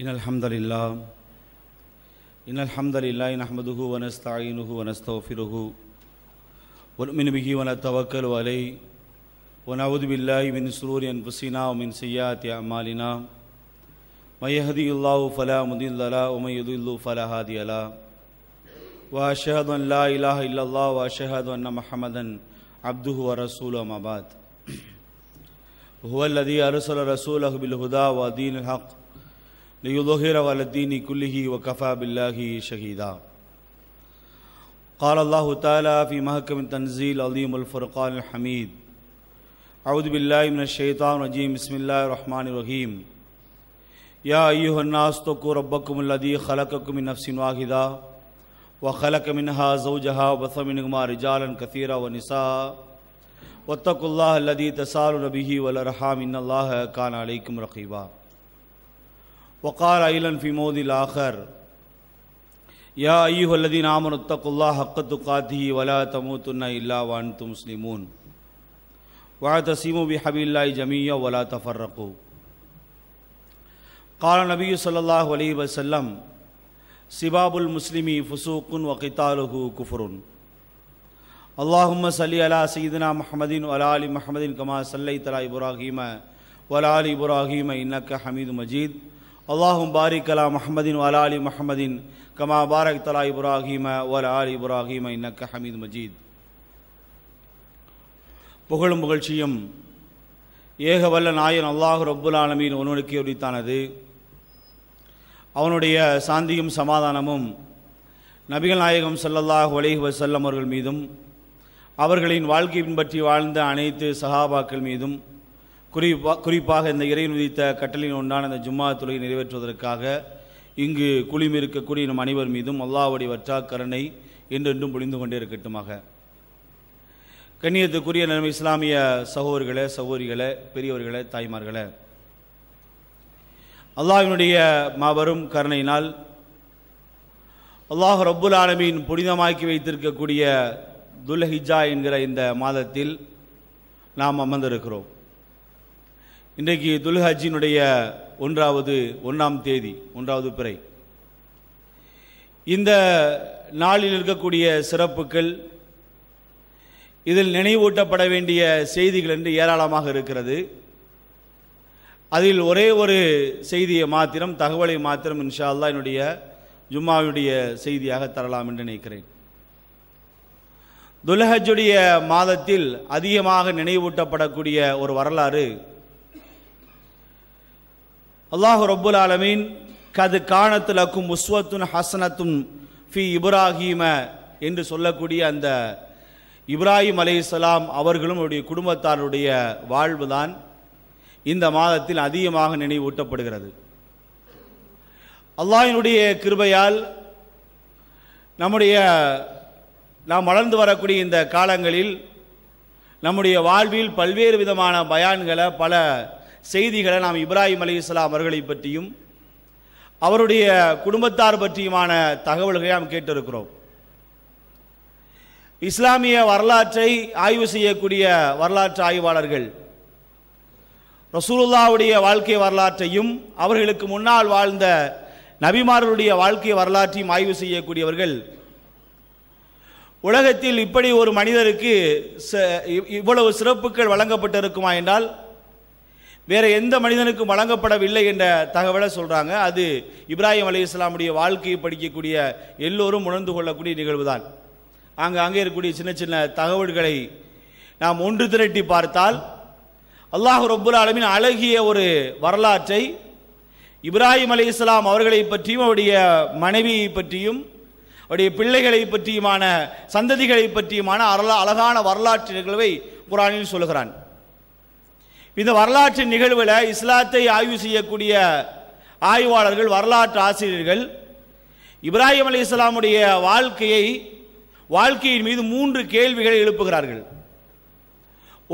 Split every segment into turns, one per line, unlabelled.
ان ان ان الحمد الحمد للہ للہ ونؤمن به ونتوکل علیہ ونعوذ باللہ من من سرور انفسنا ومن ومن سیئات اعمالنا يهدي الله فلا فلا مضل له له يضلل هادي واشهد لا اله الا الله واشهد ان محمدا عبده ورسوله ما بعد هو الذي ارسل رسوله بالهدى ودين الحق لیہ الحردین و وکفا باللہ شہیدہ قال اللہ تعالیٰ فی محکم تنزیل علیم الفرقان الحمید من الشیطان الرجیم بسم اللہ الرحمن الرحیم یا الناس تکو ربکم اللّی خلق کمنفسن واحدہ و خلق منہا ضو جہ و بسمن غماجالن قصیرہ و نسا و تقل اللہ لدی تصال النبی و ان اللّہ قان علیکم رقیبہ وقال علن فی مود الاخر یا ایہ الذین آمنوا اتقوا اللہ حق تقاتہ ولا تموتن الا وانتم مسلمون واعتصموا بحبل اللہ جميعا ولا تفرقوا قال نبی صلی اللہ علیہ وسلم سباب المسلمی فسوق وقتاله کفر اللهم صل علی سیدنا محمد وعلى ال محمد كما صليت علی ابراہیم وعلی ال ابراہیم انک حمید مجید அல்லாஹும் பாரிக் அலா முஹமதின் வலா அலி மஹமதின் கமா பாரக் தலா இப்ராஹிம வல அலி இப்ராஹிம இன்னக்க ஹமீத் மஜீத் புகழும் புகழ்ச்சியும் ஏக வல்ல நாயன் அல்லாஹு ரப்புல்லாலமீன் ஒன்றுக்கு உரித்தானது அவனுடைய சாந்தியும் சமாதானமும் நபிகள் நாயகம் செல்லல்லாஹ் வலைஹி வசல்லம் அவர்கள் மீதும் அவர்களின் வாழ்க்கை பின்பற்றி வாழ்ந்த அனைத்து சஹாபாக்கள் மீதும் குறிப்பா குறிப்பாக இந்த இறைவன் விதித்த கட்டளின் ஒன்றான இந்த ஜும்மா தொழுகை நிறைவேற்றுவதற்காக இங்கு இருக்கக்கூடிய நம் அனைவர் மீதும் அல்லாவுடைய வற்றாக்கரணை என்றென்றும் புரிந்து கொண்டே இருக்கட்டுமாக கண்ணியத்துக்குரிய நிலைமை இஸ்லாமிய சகோதரிகளை சகோதரிகளை பெரியவர்களே தாய்மார்களே அல்லாஹினுடைய மாபெரும் கருணையினால் அல்லாஹ் ரப்புல் ஆலமின் புனிதமாக்கி வைத்திருக்கக்கூடிய துல்ஹிஜா என்கிற இந்த மாதத்தில் நாம் அமர்ந்திருக்கிறோம் இன்றைக்கு துல்ஹாஜினுடைய ஒன்றாவது ஒன்றாம் தேதி ஒன்றாவது பிறை இந்த நாளில் இருக்கக்கூடிய சிறப்புகள் இதில் நினைவூட்டப்பட வேண்டிய செய்திகள் என்று ஏராளமாக இருக்கிறது அதில் ஒரே ஒரு செய்தியை மாத்திரம் தகவலை மாத்திரம் இன்ஷால்லா என்னுடைய ஜும்மாவுடைய செய்தியாக தரலாம் என்று நினைக்கிறேன் துலஹஜுடைய மாதத்தில் அதிகமாக நினைவூட்டப்படக்கூடிய ஒரு வரலாறு அல்லாஹு ரப்புல் ஆலமீன் கது காணத்தில் உஸ்வத்துன் ஹசனத்தும் ஃபி இப்ராஹீம என்று சொல்லக்கூடிய அந்த இப்ராஹிம் அலை இஸ்லாம் அவர்களும் அவருடைய குடும்பத்தாருடைய வாழ்வுதான் இந்த மாதத்தில் அதிகமாக நினைவூட்டப்படுகிறது அல்லாஹினுடைய கிருபையால் நம்முடைய நாம் வளர்ந்து வரக்கூடிய இந்த காலங்களில் நம்முடைய வாழ்வில் பல்வேறு விதமான பயான்களை பல செய்திகளை நாம் இப்ராஹிம் அலி இஸ்லாம் அவர்களை பற்றியும் அவருடைய குடும்பத்தார் பற்றியுமான தகவல்களை நாம் கேட்டிருக்கிறோம் இஸ்லாமிய வரலாற்றை ஆய்வு செய்யக்கூடிய வரலாற்று ஆய்வாளர்கள் ரசூலுல்லாவுடைய வாழ்க்கை வரலாற்றையும் அவர்களுக்கு முன்னால் வாழ்ந்த நபிமார்களுடைய வாழ்க்கை வரலாற்றையும் ஆய்வு செய்யக்கூடியவர்கள் உலகத்தில் இப்படி ஒரு மனிதருக்கு இவ்வளவு சிறப்புகள் வழங்கப்பட்டிருக்குமா என்றால் வேறு எந்த மனிதனுக்கும் வழங்கப்படவில்லை என்ற தகவலை சொல்கிறாங்க அது இப்ராஹிம் அலி இஸ்லாமுடைய வாழ்க்கையை படிக்கக்கூடிய எல்லோரும் உணர்ந்து கொள்ளக்கூடிய நிகழ்வு தான் அங்கே அங்கே இருக்கக்கூடிய சின்ன சின்ன தகவல்களை நாம் ஒன்று திரட்டி பார்த்தால் அல்லாஹ் ரொப்புல் ஆலமின் அழகிய ஒரு வரலாற்றை இப்ராஹிம் அலி இஸ்லாம் அவர்களை பற்றியும் அவருடைய மனைவியை பற்றியும் அவருடைய பிள்ளைகளை பற்றியுமான சந்ததிகளை பற்றியுமான அழகான வரலாற்று நிகழ்வை குரானில் சொல்கிறான் இந்த வரலாற்று நிகழ்வில் இஸ்லாத்தை ஆய்வு செய்யக்கூடிய ஆய்வாளர்கள் வரலாற்று ஆசிரியர்கள் இப்ராஹிம் அலி இஸ்லாமுடைய வாழ்க்கையை வாழ்க்கையின் மீது மூன்று கேள்விகளை எழுப்புகிறார்கள்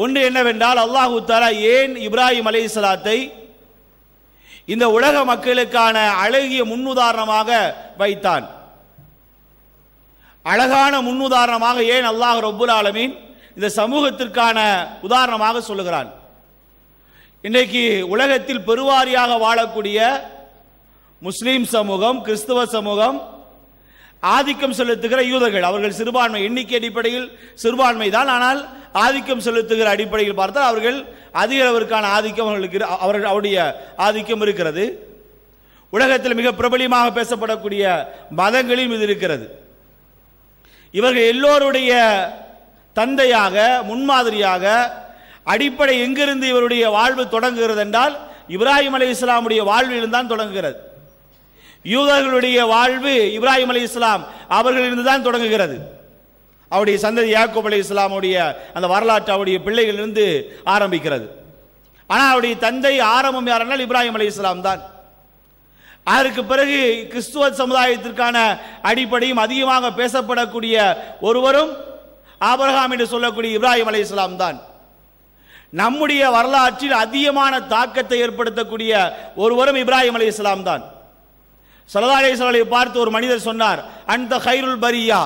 ஒன்று என்னவென்றால் அல்லாஹு தாலா ஏன் இப்ராஹிம் அலி இஸ்லாத்தை இந்த உலக மக்களுக்கான அழகிய முன்னுதாரணமாக வைத்தான் அழகான முன்னுதாரணமாக ஏன் அல்லாஹ் ரபுல் ஆலமீன் இந்த சமூகத்திற்கான உதாரணமாக சொல்லுகிறான் இன்றைக்கு உலகத்தில் பெருவாரியாக வாழக்கூடிய முஸ்லீம் சமூகம் கிறிஸ்துவ சமூகம் ஆதிக்கம் செலுத்துகிற யூதர்கள் அவர்கள் சிறுபான்மை எண்ணிக்கை அடிப்படையில் சிறுபான்மை தான் ஆனால் ஆதிக்கம் செலுத்துகிற அடிப்படையில் பார்த்தால் அவர்கள் அதிக அளவிற்கான ஆதிக்கம் அவர்களுக்கு அவர்கள் அவருடைய ஆதிக்கம் இருக்கிறது உலகத்தில் மிக பிரபலியமாக பேசப்படக்கூடிய மதங்களிலும் இது இருக்கிறது இவர்கள் எல்லோருடைய தந்தையாக முன்மாதிரியாக அடிப்படை எங்கிருந்து இவருடைய வாழ்வு தொடங்குகிறது என்றால் இப்ராஹிம் அலி இஸ்லாமுடைய வாழ்விலிருந்து தான் தொடங்குகிறது யூதர்களுடைய வாழ்வு இப்ராஹிம் அலி இஸ்லாம் அவர்களிலிருந்து தான் தொடங்குகிறது அவருடைய சந்ததி யாக்கூப் அலி இஸ்லாமுடைய அந்த வரலாற்று அவருடைய பிள்ளைகளிலிருந்து ஆரம்பிக்கிறது ஆனால் அவருடைய தந்தை ஆரம்பம் யாரென்றால் இப்ராஹிம் அலி இஸ்லாம் தான் அதற்கு பிறகு கிறிஸ்துவ சமுதாயத்திற்கான அடிப்படையும் அதிகமாக பேசப்படக்கூடிய ஒருவரும் ஆபரகாம் என்று சொல்லக்கூடிய இப்ராஹிம் அலி இஸ்லாம் தான் நம்முடைய வரலாற்றில் அதிகமான தாக்கத்தை ஏற்படுத்தக்கூடிய ஒருவரும் இப்ராஹிம் அலி இஸ்லாம் தான் சலதா அலி பார்த்து ஒரு மனிதர் சொன்னார் அந்த ஹைருல் பரியா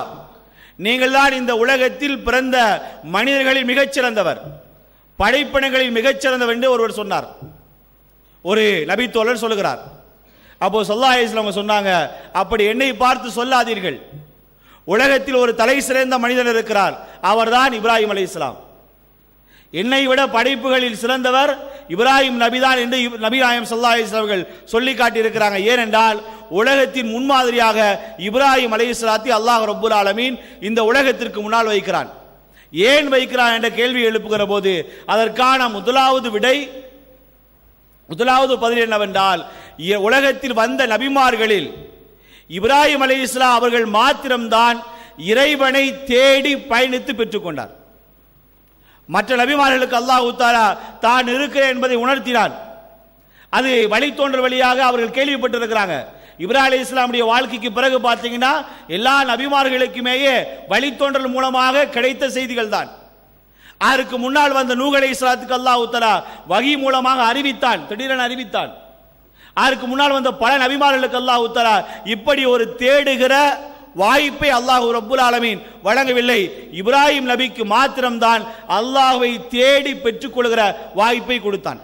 நீங்கள் தான் இந்த உலகத்தில் பிறந்த மனிதர்களில் மிகச்சிறந்தவர் படைப்பினங்களில் மிகச்சிறந்தவர் என்று ஒருவர் சொன்னார் ஒரு நபித்தோழர் சொல்லுகிறார் அப்போ சொல்லா அவங்க சொன்னாங்க அப்படி என்னை பார்த்து சொல்லாதீர்கள் உலகத்தில் ஒரு தலை சிறந்த மனிதன் இருக்கிறார் அவர்தான் இப்ராஹிம் அலி இஸ்லாம் என்னை விட படைப்புகளில் சிறந்தவர் இப்ராஹிம் நபிதான் என்று நபிராயம் சல்லா அவர்கள் சொல்லி காட்டியிருக்கிறாங்க ஏனென்றால் உலகத்தின் முன்மாதிரியாக இப்ராஹிம் அலி இஸ்லாத்தி அல்லாஹ் ரபுல் ஆலமீன் இந்த உலகத்திற்கு முன்னால் வைக்கிறான் ஏன் வைக்கிறான் என்ற கேள்வி எழுப்புகிற போது அதற்கான முதலாவது விடை முதலாவது பதில் என்னவென்றால் உலகத்தில் வந்த நபிமார்களில் இப்ராஹிம் அலி அவர்கள் மாத்திரம்தான் இறைவனை தேடி பயணித்து பெற்றுக்கொண்டார் மற்ற நபிமார்களுக்கு அல்லாஹ் உத்தாரா தான் இருக்கிறேன் என்பதை உணர்த்தினான் அது வழித்தோன்றல் வழியாக அவர்கள் கேள்விப்பட்டிருக்கிறாங்க இப்ரா அலி இஸ்லாமுடைய வாழ்க்கைக்கு பிறகு பார்த்தீங்கன்னா எல்லா நபிமார்களுக்குமேயே வழித்தோன்றல் மூலமாக கிடைத்த செய்திகள் தான் அதற்கு முன்னால் வந்த நூகலை இஸ்லாத்துக்கு அல்லா உத்தரா வகி மூலமாக அறிவித்தான் திடீரென அறிவித்தான் அதற்கு முன்னால் வந்த பல நபிமார்களுக்கு அல்லா உத்தரா இப்படி ஒரு தேடுகிற வாய்ப்பை அல்லாஹ் ரப்புல் ஆலமீன் வழங்கவில்லை இப்ராஹிம் நபிக்கு மாத்திரம்தான் அல்லாஹுவை தேடி பெற்றுக்கொள்கிற வாய்ப்பை கொடுத்தான்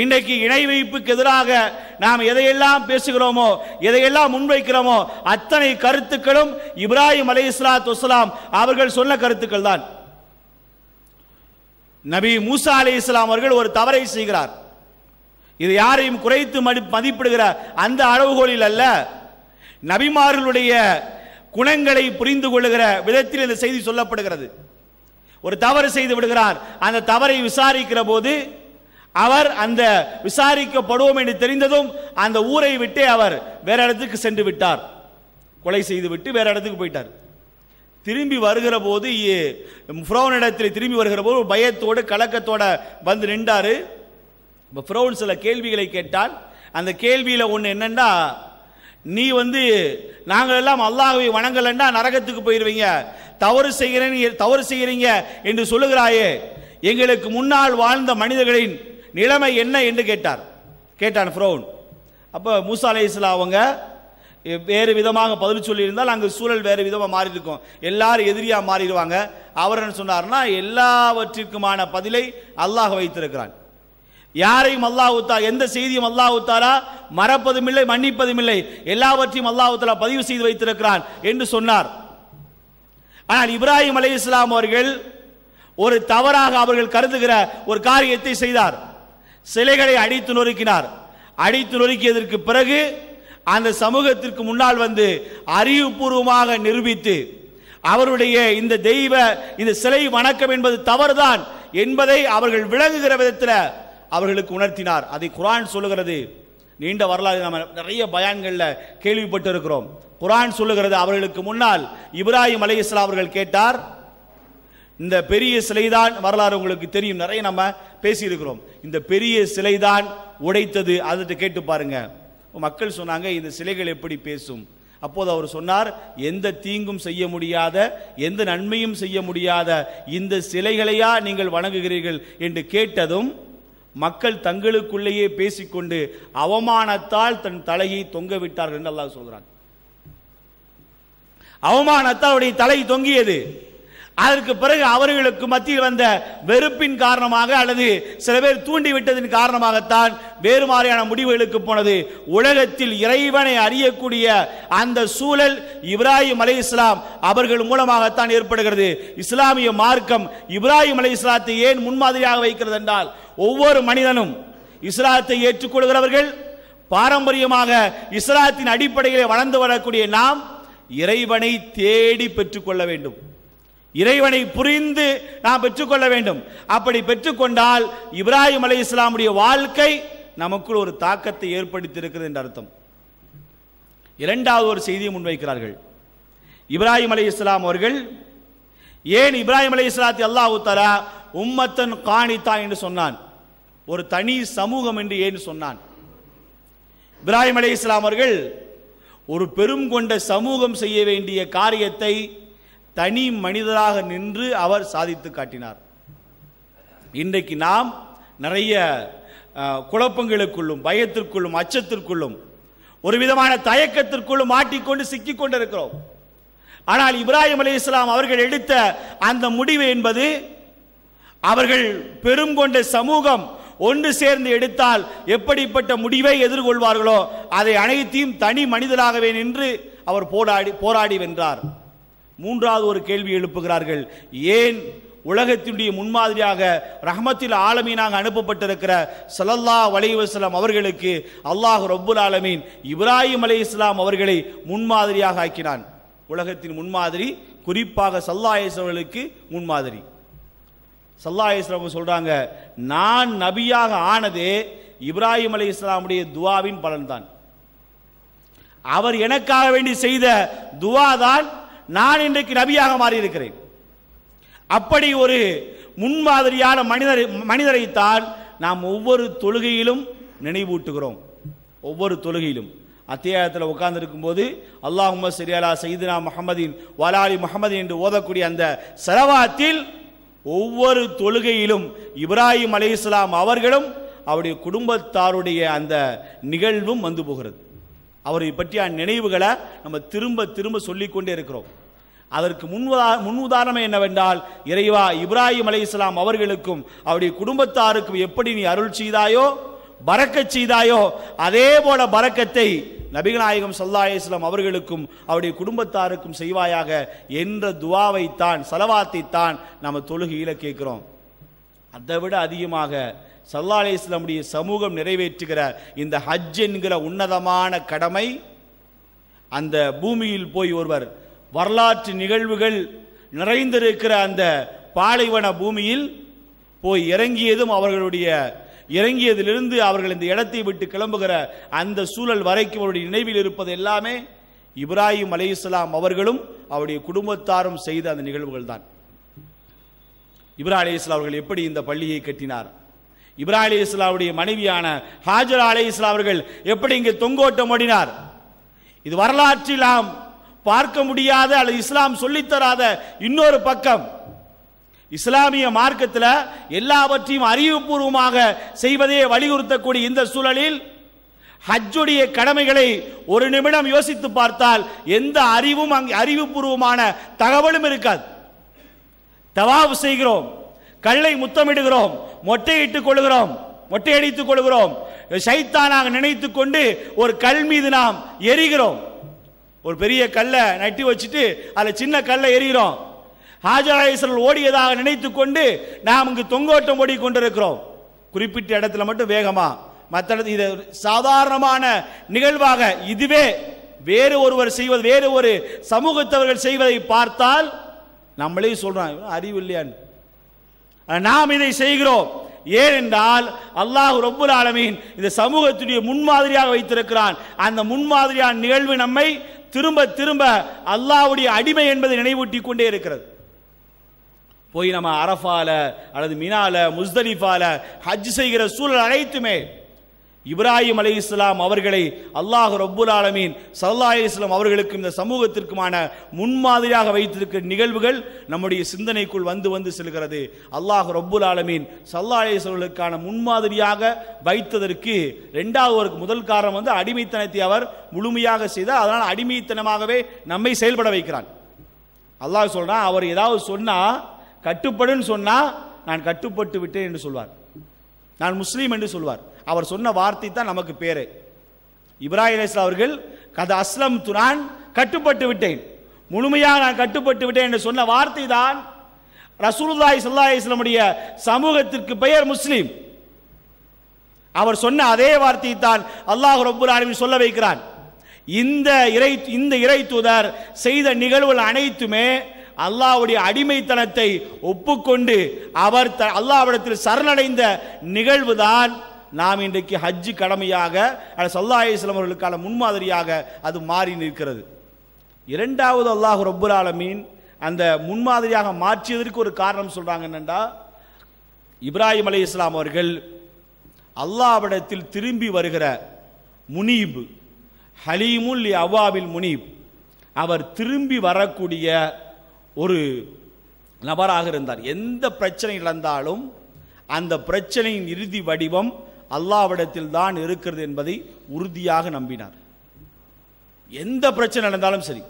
இன்றைக்கு இணை வைப்புக்கு எதிராக நாம் எதையெல்லாம் பேசுகிறோமோ எதையெல்லாம் முன்வைக்கிறோமோ அத்தனை கருத்துக்களும் இப்ராஹிம் அலை இஸ்லாத் வஸ்லாம் அவர்கள் சொன்ன கருத்துக்கள் தான் நபி மூசா அலி இஸ்லாம் அவர்கள் ஒரு தவறை செய்கிறார் இது யாரையும் குறைத்து மதிப்பிடுகிற அந்த அளவுகோலில் அல்ல நபிமார்களுடைய குணங்களை புரிந்து கொள்ளுகிற விதத்தில் இந்த செய்தி சொல்லப்படுகிறது ஒரு தவறு செய்து விடுகிறார் அந்த தவறை விசாரிக்கிற போது அவர் அந்த விசாரிக்கப்படுவோம் என்று தெரிந்ததும் அந்த ஊரை விட்டு அவர் வேற இடத்துக்கு சென்று விட்டார் கொலை செய்து விட்டு வேற இடத்துக்கு போயிட்டார் திரும்பி வருகிற போது இடத்தில் திரும்பி வருகிற போது பயத்தோடு கலக்கத்தோடு வந்து நின்றார் இப்போ ஃப்ரௌன் சில கேள்விகளை கேட்டால் அந்த கேள்வியில் ஒன்று என்னென்னா நீ வந்து நாங்கள் எல்லாம் அல்லாஹுவை வணங்கலன்னா நரகத்துக்கு போயிடுவீங்க தவறு செய்கிறேன்னு தவறு செய்கிறீங்க என்று சொல்லுகிறாயே எங்களுக்கு முன்னால் வாழ்ந்த மனிதர்களின் நிலைமை என்ன என்று கேட்டார் கேட்டான் ஃப்ரோன் அப்போ மூசா அலை இஸ்லா அவங்க வேறு விதமாக பதில் சொல்லியிருந்தால் அங்கே சூழல் வேறு விதமாக மாறியிருக்கும் எல்லாரும் எதிரியாக மாறிடுவாங்க அவர் என்ன சொன்னார்னா எல்லாவற்றிற்குமான பதிலை அல்லாஹ் வைத்திருக்கிறான் யாரையும் அல்லாஹூத்தா எந்த செய்தியும் அல்லாஹூத்தாரா மறப்பதும் இல்லை மன்னிப்பதும் இல்லை எல்லாவற்றையும் அல்லாஹூத்தாலா பதிவு செய்து வைத்திருக்கிறான் என்று சொன்னார் ஆனால் இப்ராஹிம் அலி இஸ்லாம் அவர்கள் ஒரு தவறாக அவர்கள் கருதுகிற ஒரு காரியத்தை செய்தார் சிலைகளை அடித்து நொறுக்கினார் அடித்து நொறுக்கியதற்கு பிறகு அந்த சமூகத்திற்கு முன்னால் வந்து அறிவுபூர்வமாக நிரூபித்து அவருடைய இந்த தெய்வ இந்த சிலை வணக்கம் என்பது தவறுதான் என்பதை அவர்கள் விளங்குகிற விதத்தில் அவர்களுக்கு உணர்த்தினார் அதை குரான் சொல்லுகிறது நீண்ட வரலாறு நம்ம நிறைய பயான்களில் கேள்விப்பட்டு இருக்கிறோம் குரான் சொல்லுகிறது அவர்களுக்கு முன்னால் இப்ராஹிம் அலி இஸ்லாம் அவர்கள் கேட்டார் இந்த பெரிய சிலைதான் வரலாறு உங்களுக்கு தெரியும் நிறைய நம்ம பேசியிருக்கிறோம் இந்த பெரிய சிலைதான் உடைத்தது அதை கேட்டு பாருங்க மக்கள் சொன்னாங்க இந்த சிலைகள் எப்படி பேசும் அப்போது அவர் சொன்னார் எந்த தீங்கும் செய்ய முடியாத எந்த நன்மையும் செய்ய முடியாத இந்த சிலைகளையா நீங்கள் வணங்குகிறீர்கள் என்று கேட்டதும் மக்கள் தங்களுக்குள்ளேயே பேசிக்கொண்டு அவமானத்தால் தன் தலையை தொங்க விட்டார்கள் என்று அல்லாஹ் சொல்கிறான் அவமானத்தால் அவருடைய தலை தொங்கியது அதற்கு பிறகு அவர்களுக்கு மத்தியில் வந்த வெறுப்பின் காரணமாக அல்லது சில பேர் தூண்டிவிட்டதின் காரணமாகத்தான் வேறு மாதிரியான முடிவுகளுக்கு போனது உலகத்தில் இறைவனை அறியக்கூடிய அந்த சூழல் இப்ராஹிம் அலை இஸ்லாம் அவர்கள் மூலமாகத்தான் ஏற்படுகிறது இஸ்லாமிய மார்க்கம் இப்ராஹிம் அலை இஸ்லாத்தை ஏன் முன்மாதிரியாக வைக்கிறது என்றால் ஒவ்வொரு மனிதனும் இஸ்லாத்தை ஏற்றுக்கொள்கிறவர்கள் பாரம்பரியமாக இஸ்லாத்தின் அடிப்படையில் வளர்ந்து வரக்கூடிய நாம் இறைவனை தேடி பெற்றுக்கொள்ள வேண்டும் இறைவனை புரிந்து நாம் பெற்றுக்கொள்ள வேண்டும் அப்படி பெற்றுக்கொண்டால் இப்ராஹிம் அலி இஸ்லாமுடைய வாழ்க்கை நமக்குள் ஒரு தாக்கத்தை ஏற்படுத்தியிருக்கிறது என்று அர்த்தம் இரண்டாவது ஒரு செய்தியை முன்வைக்கிறார்கள் இப்ராஹிம் அலி இஸ்லாம் அவர்கள் ஏன் இப்ராஹிம் அலி இஸ்லாத்தி அல்லாஹு தலா உம்மத்தன் காணித்தான் என்று சொன்னான் ஒரு தனி சமூகம் என்று ஏன் சொன்னான் இப்ராஹிம் அலி அவர்கள் ஒரு பெரும் கொண்ட சமூகம் செய்ய வேண்டிய காரியத்தை தனி மனிதராக நின்று அவர் சாதித்து காட்டினார் இன்றைக்கு நாம் நிறைய குழப்பங்களுக்குள்ளும் பயத்திற்குள்ளும் அச்சத்திற்குள்ளும் ஒரு விதமான தயக்கத்திற்குள்ளும் மாட்டிக்கொண்டு சிக்கிக் கொண்டிருக்கிறோம் ஆனால் இப்ராஹிம் அலி இஸ்லாம் அவர்கள் எடுத்த அந்த முடிவு என்பது அவர்கள் பெரும் கொண்ட சமூகம் ஒன்று சேர்ந்து எடுத்தால் எப்படிப்பட்ட முடிவை எதிர்கொள்வார்களோ அதை அனைத்தையும் தனி மனிதராகவே நின்று அவர் போராடி போராடி வென்றார் மூன்றாவது ஒரு கேள்வி எழுப்புகிறார்கள் ஏன் உலகத்தினுடைய முன்மாதிரியாக ரஹமத்தில் ஆலமீனாக அனுப்பப்பட்டிருக்கிற சலல்லா வலைவசலாம் அவர்களுக்கு அல்லாஹ் ரப்புல் ஆலமீன் இப்ராஹிம் அலி இஸ்லாம் அவர்களை முன்மாதிரியாக ஆக்கினான் உலகத்தின் முன்மாதிரி குறிப்பாக சல்லாஹ் அவர்களுக்கு முன்மாதிரி இஸ்லாம் சொல்கிறாங்க நான் நபியாக ஆனதே இப்ராஹிம் அலி இஸ்லாமுடைய துவாவின் பலன்தான் அவர் எனக்காக வேண்டி செய்த துவா தான் நான் இன்றைக்கு நபியாக மாறியிருக்கிறேன் அப்படி ஒரு முன்மாதிரியான மனிதரை மனிதரைத்தான் நாம் ஒவ்வொரு தொழுகையிலும் நினைவூட்டுகிறோம் ஒவ்வொரு தொழுகையிலும் அத்தியாயத்தில் உட்கார்ந்துருக்கும் போது அல்லாஹும் சரியாலா சைதுனா முகமதின் வலாலி முகமதின் என்று ஓதக்கூடிய அந்த செலவாத்தில் ஒவ்வொரு தொழுகையிலும் இப்ராஹிம் அலி இஸ்லாம் அவர்களும் அவருடைய குடும்பத்தாருடைய அந்த நிகழ்வும் வந்து போகிறது அவரை பற்றிய நினைவுகளை நம்ம திரும்ப திரும்ப சொல்லிக்கொண்டே இருக்கிறோம் அதற்கு முன்வதா முன் உதாரணம் என்னவென்றால் இறைவா இப்ராஹிம் அலி இஸ்லாம் அவர்களுக்கும் அவருடைய குடும்பத்தாருக்கும் எப்படி நீ அருள் செய்தாயோ பறக்க செய்தாயோ அதே போல பறக்கத்தை நபிகநாயகம் சல்லா இஸ்லாம் அவர்களுக்கும் அவருடைய குடும்பத்தாருக்கும் செய்வாயாக என்ற துவாவைத்தான் செலவாத்தைத்தான் நம்ம தொழுகையில் கேட்குறோம் அதை விட அதிகமாக சல்லா அலி இஸ்லாமுடைய சமூகம் நிறைவேற்றுகிற இந்த ஹஜ் என்கிற உன்னதமான கடமை அந்த பூமியில் போய் ஒருவர் வரலாற்று நிகழ்வுகள் நிறைந்திருக்கிற அந்த பாலைவன பூமியில் போய் இறங்கியதும் அவர்களுடைய இறங்கியதிலிருந்து அவர்கள் இந்த இடத்தை விட்டு கிளம்புகிற அந்த சூழல் வரைக்கும் அவருடைய நினைவில் இருப்பது எல்லாமே இப்ராஹிம் அலி இஸ்லாம் அவர்களும் அவருடைய குடும்பத்தாரும் செய்த அந்த நிகழ்வுகள் தான் இப்ரா அலி இஸ்லாம் அவர்கள் எப்படி இந்த பள்ளியை கட்டினார் இப்ரா அலி இஸ்லாவுடைய மனைவியான ஹாஜர் அலி இஸ்லாம் அவர்கள் எப்படி இங்கே தொங்கோட்டம் ஓடினார் இது வரலாற்றில் நாம் பார்க்க முடியாத அல்லது இஸ்லாம் சொல்லித்தராத இன்னொரு பக்கம் இஸ்லாமிய மார்க்கத்தில் எல்லாவற்றையும் அறிவுபூர்வமாக செய்வதே வலியுறுத்தக்கூடிய இந்த சூழலில் ஹஜ்ஜுடைய கடமைகளை ஒரு நிமிடம் யோசித்து பார்த்தால் எந்த அறிவும் அங்கே அறிவுபூர்வமான தகவலும் இருக்காது தவாவு செய்கிறோம் கல்லை முத்தமிடுகிறோம் மொட்டையிட்டுக் கொள்கிறோம் மொட்டையடித்துக் கொள்கிறோம் சைத்தானாக நினைத்து கொண்டு ஒரு கல் மீது நாம் எரிகிறோம் ஒரு பெரிய கல்லை நட்டி வச்சுட்டு அதில் சின்ன கல்லை எரிகிறோம் ஹாஜராயசர்கள் ஓடியதாக நினைத்து கொண்டு நாம் இங்கு தொங்கோட்டம் ஓடி குறிப்பிட்ட இடத்துல மட்டும் வேகமா மற்ற இது சாதாரணமான நிகழ்வாக இதுவே வேறு ஒருவர் செய்வது வேறு ஒரு சமூகத்தவர்கள் செய்வதை பார்த்தால் நம்மளே சொல்றான் அறிவு இல்லையான்னு நாம் இதை செய்கிறோம் ஏனென்றால் அல்லாஹ் ரொப்புல் ஆலமீன் இந்த சமூகத்துடைய முன்மாதிரியாக வைத்திருக்கிறான் அந்த முன்மாதிரியான நிகழ்வு நம்மை திரும்ப திரும்ப அல்லாஹ்வுடைய அடிமை என்பதை நினைவூட்டி கொண்டே இருக்கிறது போய் நம்ம அரஃபால அல்லது மினால முஸ்தலிஃபால ஹஜ் செய்கிற சூழல் அனைத்துமே இப்ராஹிம் அலி இஸ்லாம் அவர்களை அல்லாஹ் ரபுல் ஆலமீன் சல்லா அலி இஸ்லாம் அவர்களுக்கும் இந்த சமூகத்திற்குமான முன்மாதிரியாக வைத்திருக்கிற நிகழ்வுகள் நம்முடைய சிந்தனைக்குள் வந்து வந்து செல்கிறது அல்லாஹ் ரபுல் ஆலமீன் சல்லா அலி இஸ்லாம்களுக்கான முன்மாதிரியாக வைத்ததற்கு ரெண்டாவது ஒரு முதல் காரணம் வந்து அடிமைத்தனத்தை அவர் முழுமையாக செய்தார் அதனால் அடிமைத்தனமாகவே நம்மை செயல்பட வைக்கிறான் அல்லாஹ் சொல்கிறான் அவர் ஏதாவது சொன்னால் கட்டுப்படுன்னு சொன்னால் நான் கட்டுப்பட்டு விட்டேன் என்று சொல்வார் நான் முஸ்லீம் என்று சொல்வார் அவர் சொன்ன வார்த்தை தான் நமக்கு பேரு இப்ராஹிம் அலிஸ்லா அவர்கள் கத அஸ்லம் நான் கட்டுப்பட்டு விட்டேன் முழுமையாக நான் கட்டுப்பட்டு விட்டேன் என்று சொன்ன வார்த்தை தான் ரசூலுல்லாய் சல்லாஹ் இஸ்லாமுடைய சமூகத்திற்கு பெயர் முஸ்லீம் அவர் சொன்ன அதே வார்த்தையை தான் அல்லாஹ் ரபுல் ஆலமின் சொல்ல வைக்கிறான் இந்த இறை இந்த இறை தூதர் செய்த நிகழ்வுகள் அனைத்துமே அல்லாவுடைய அடிமைத்தனத்தை ஒப்புக்கொண்டு அவர் த அல்லாவிடத்தில் சரணடைந்த நிகழ்வு தான் நாம் இன்றைக்கு ஹஜ்ஜு கடமையாக சல்லாஹ் அவர்களுக்கான முன்மாதிரியாக அது மாறி நிற்கிறது இரண்டாவது அல்லாஹ் ரப்புல் ஆலமீன் அந்த முன்மாதிரியாக மாற்றியதற்கு ஒரு காரணம் சொல்கிறாங்க என்னென்னா இப்ராஹிம் அலி இஸ்லாம் அவர்கள் அல்லாவிடத்தில் திரும்பி வருகிற முனீப் ஹலீமுல் அவாவில் முனீப் அவர் திரும்பி வரக்கூடிய ஒரு நபராக இருந்தார் எந்த பிரச்சனை நடந்தாலும் அந்த பிரச்சனையின் இறுதி வடிவம் அல்லாவிடத்தில் தான் இருக்கிறது என்பதை உறுதியாக நம்பினார் எந்த பிரச்சனை நடந்தாலும் சரி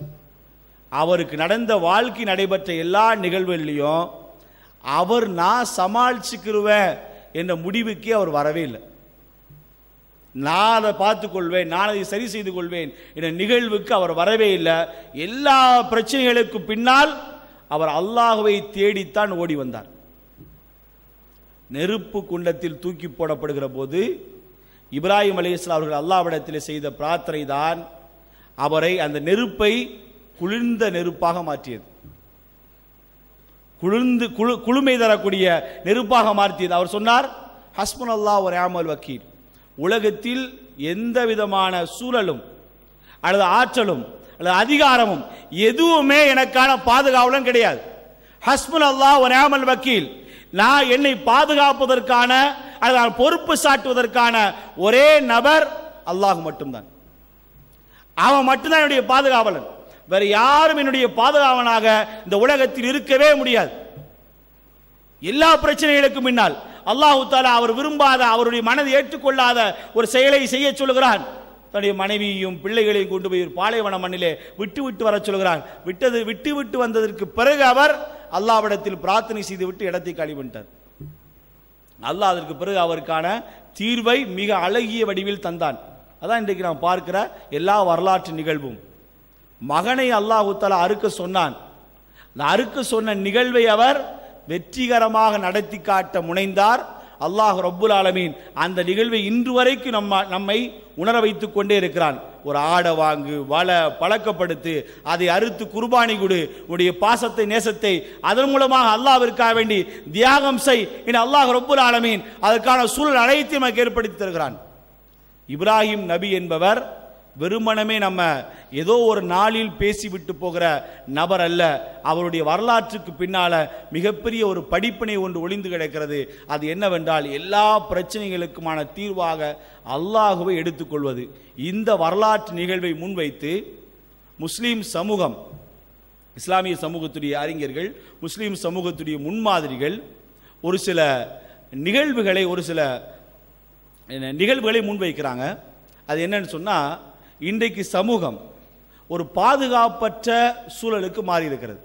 அவருக்கு நடந்த வாழ்க்கை நடைபெற்ற எல்லா நிகழ்வுகளிலையும் அவர் நான் சமாளிச்சுக்கிருவேன் என்ற முடிவுக்கே அவர் வரவே இல்லை நான் அதை பார்த்துக்கொள்வேன் நான் அதை சரி செய்து கொள்வேன் என்ற நிகழ்வுக்கு அவர் வரவே இல்லை எல்லா பிரச்சனைகளுக்கு பின்னால் அவர் அல்லாஹுவை தேடித்தான் ஓடி வந்தார் நெருப்பு குண்டத்தில் தூக்கி போடப்படுகிற போது இப்ராஹிம் அலி இஸ்லாம் அவர்கள் அல்லாவிடத்தில் செய்த பிரார்த்தனை தான் அவரை அந்த நெருப்பை குளிர்ந்த நெருப்பாக மாற்றியது குளிர்ந்து குழு குளுமை தரக்கூடிய நெருப்பாக மாற்றியது அவர் சொன்னார் ஹஸ்மன் அல்லா ஒரு ஆமல் வக்கீல் உலகத்தில் எந்த விதமான சூழலும் அல்லது ஆற்றலும் அல்லது அதிகாரமும் எதுவுமே எனக்கான பாதுகாவலும் கிடையாது ஹஸ்முல் அல்லா ஒனாமல் வக்கீல் நான் என்னை பாதுகாப்பதற்கான அல்லது நான் பொறுப்பு சாட்டுவதற்கான ஒரே நபர் அல்லாஹ் மட்டும்தான் அவன் மட்டும்தான் என்னுடைய பாதுகாவலன் வேறு யாரும் என்னுடைய பாதுகாவனாக இந்த உலகத்தில் இருக்கவே முடியாது எல்லா பிரச்சனைகளுக்கும் முன்னால் அல்லாஹு தாலா அவர் விரும்பாத அவருடைய மனதை ஏற்றுக்கொள்ளாத ஒரு செயலை செய்ய சொல்கிறான் தன்னுடைய மனைவியையும் பிள்ளைகளையும் கொண்டு போய் பாலைவன மண்ணிலே விட்டு விட்டு வர சொல்கிறார் விட்டது விட்டு விட்டு வந்ததற்கு பிறகு அவர் அல்லாவிடத்தில் பிரார்த்தனை செய்து விட்டு இடத்தை பண்ணிட்டார் அல்லாஹ் அதற்கு பிறகு அவருக்கான தீர்வை மிக அழகிய வடிவில் தந்தான் அதான் இன்றைக்கு நாம் பார்க்கிற எல்லா வரலாற்று நிகழ்வும் மகனை அல்லாஹுத்தாலா அறுக்க சொன்னான் அந்த அறுக்க சொன்ன நிகழ்வை அவர் வெற்றிகரமாக நடத்தி காட்ட முனைந்தார் அல்லாஹ் ரப்புல் ஆலமீன் அந்த நிகழ்வை இன்று வரைக்கும் நம்ம நம்மை உணர வைத்து கொண்டே இருக்கிறான் ஒரு ஆடை வாங்கு வள பழக்கப்படுத்து அதை அறுத்து குர்பானி கொடு உடைய பாசத்தை நேசத்தை அதன் மூலமாக அல்லாவிற்காக வேண்டி தியாகம் செய் என அல்லாஹ் ரப்புல் ஆலமீன் அதற்கான சூழல் அனைத்தையும் நமக்கு ஏற்படுத்தி தருகிறான் இப்ராஹிம் நபி என்பவர் வெறுமனமே நம்ம ஏதோ ஒரு நாளில் பேசிவிட்டு போகிற நபர் அல்ல அவருடைய வரலாற்றுக்கு பின்னால் மிகப்பெரிய ஒரு படிப்பினை ஒன்று ஒளிந்து கிடக்கிறது அது என்னவென்றால் எல்லா பிரச்சனைகளுக்குமான தீர்வாக அல்லாகவே எடுத்துக்கொள்வது இந்த வரலாற்று நிகழ்வை முன்வைத்து முஸ்லீம் சமூகம் இஸ்லாமிய சமூகத்துடைய அறிஞர்கள் முஸ்லீம் சமூகத்துடைய முன்மாதிரிகள் ஒரு சில நிகழ்வுகளை ஒரு சில நிகழ்வுகளை முன்வைக்கிறாங்க அது என்னன்னு சொன்னால் இன்றைக்கு சமூகம் ஒரு பாதுகாப்பற்ற சூழலுக்கு மாறியிருக்கிறது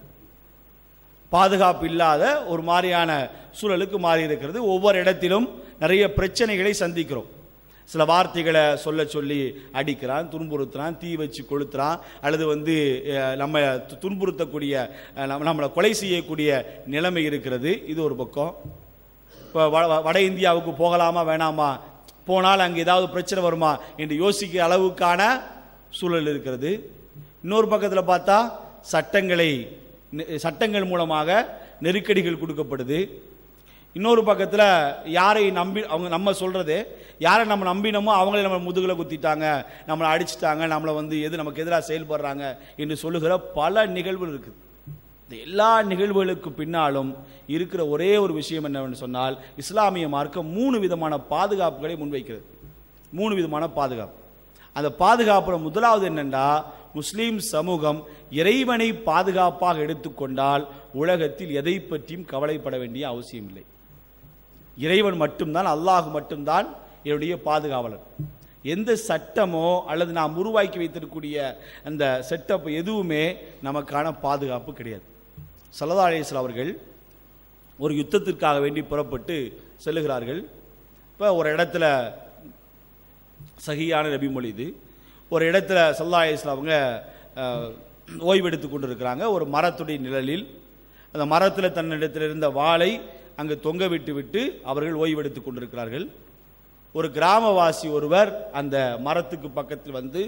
பாதுகாப்பு இல்லாத ஒரு மாதிரியான சூழலுக்கு மாறியிருக்கிறது ஒவ்வொரு இடத்திலும் நிறைய பிரச்சனைகளை சந்திக்கிறோம் சில வார்த்தைகளை சொல்ல சொல்லி அடிக்கிறான் துன்புறுத்துறான் தீ வச்சு கொளுத்துறான் அல்லது வந்து நம்ம துன்புறுத்தக்கூடிய நம்மளை கொலை செய்யக்கூடிய நிலைமை இருக்கிறது இது ஒரு பக்கம் இப்போ வட இந்தியாவுக்கு போகலாமா வேணாமா போனால் அங்கே ஏதாவது பிரச்சனை வருமா என்று யோசிக்க அளவுக்கான சூழல் இருக்கிறது இன்னொரு பக்கத்தில் பார்த்தா சட்டங்களை சட்டங்கள் மூலமாக நெருக்கடிகள் கொடுக்கப்படுது இன்னொரு பக்கத்தில் யாரை நம்பி அவங்க நம்ம சொல்கிறது யாரை நம்ம நம்பினோமோ அவங்களே நம்ம முதுகில் குத்திட்டாங்க நம்மளை அடிச்சிட்டாங்க நம்மளை வந்து எது நமக்கு எதிராக செயல்படுறாங்க என்று சொல்லுகிற பல நிகழ்வுகள் இருக்குது இந்த எல்லா நிகழ்வுகளுக்கு பின்னாலும் இருக்கிற ஒரே ஒரு விஷயம் என்னவென்று சொன்னால் இஸ்லாமிய மார்க்கம் மூணு விதமான பாதுகாப்புகளை முன்வைக்கிறது மூணு விதமான பாதுகாப்பு அந்த பாதுகாப்பில் முதலாவது என்னென்னா முஸ்லீம் சமூகம் இறைவனை பாதுகாப்பாக எடுத்துக்கொண்டால் உலகத்தில் எதை பற்றியும் கவலைப்பட வேண்டிய அவசியம் இல்லை இறைவன் மட்டும்தான் அல்லாஹ் மட்டும்தான் என்னுடைய பாதுகாவலர் எந்த சட்டமோ அல்லது நாம் உருவாக்கி வைத்திருக்கக்கூடிய அந்த செட்டப் எதுவுமே நமக்கான பாதுகாப்பு கிடையாது சல்லதா அலிஸ்லாம் அவர்கள் ஒரு யுத்தத்திற்காக வேண்டி புறப்பட்டு செல்லுகிறார்கள் இப்போ ஒரு இடத்துல சகியான நபிமொழி இது ஒரு இடத்துல சல்லா அலிஸ்லாம் அவங்க ஓய்வெடுத்து கொண்டு இருக்கிறாங்க ஒரு மரத்துடைய நிழலில் அந்த மரத்தில் தன்னிடத்தில் இருந்த வாளை அங்கு தொங்க விட்டு விட்டு அவர்கள் ஓய்வெடுத்து கொண்டிருக்கிறார்கள் ஒரு கிராமவாசி ஒருவர் அந்த மரத்துக்கு பக்கத்தில் வந்து